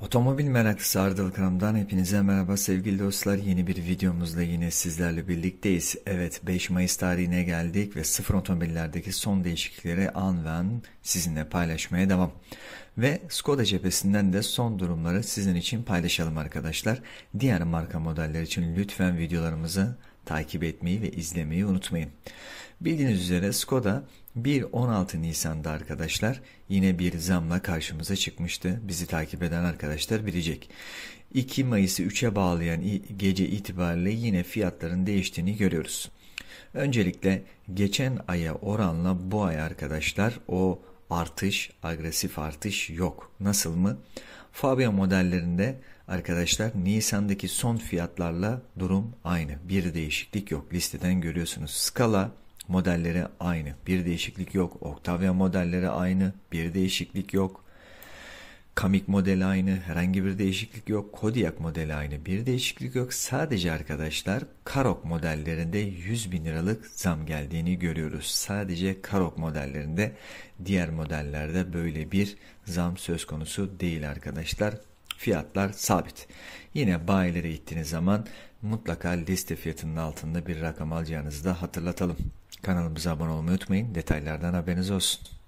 Otomobil meraklısı Ardıl Kram'dan hepinize merhaba sevgili dostlar. Yeni bir videomuzla yine sizlerle birlikteyiz. Evet 5 Mayıs tarihine geldik ve sıfır otomobillerdeki son değişiklikleri an ve an sizinle paylaşmaya devam. Ve Skoda cephesinden de son durumları sizin için paylaşalım arkadaşlar. Diğer marka modeller için lütfen videolarımızı takip etmeyi ve izlemeyi unutmayın. Bildiğiniz üzere Skoda 1-16 Nisan'da arkadaşlar yine bir zamla karşımıza çıkmıştı. Bizi takip eden arkadaşlar bilecek. 2 Mayıs'ı 3'e bağlayan gece itibariyle yine fiyatların değiştiğini görüyoruz. Öncelikle geçen aya oranla bu ay arkadaşlar o artış, agresif artış yok. Nasıl mı? Fabia modellerinde arkadaşlar Nisan'daki son fiyatlarla durum aynı. Bir değişiklik yok. Listeden görüyorsunuz. Scala modelleri aynı. Bir değişiklik yok. Octavia modelleri aynı. Bir değişiklik yok. Kamik modeli aynı, herhangi bir değişiklik yok. Kodiak modeli aynı, bir değişiklik yok. Sadece arkadaşlar Karok modellerinde 100 bin liralık zam geldiğini görüyoruz. Sadece Karok modellerinde, diğer modellerde böyle bir zam söz konusu değil arkadaşlar. Fiyatlar sabit. Yine bayilere gittiğiniz zaman mutlaka liste fiyatının altında bir rakam alacağınızı da hatırlatalım. Kanalımıza abone olmayı unutmayın. Detaylardan haberiniz olsun.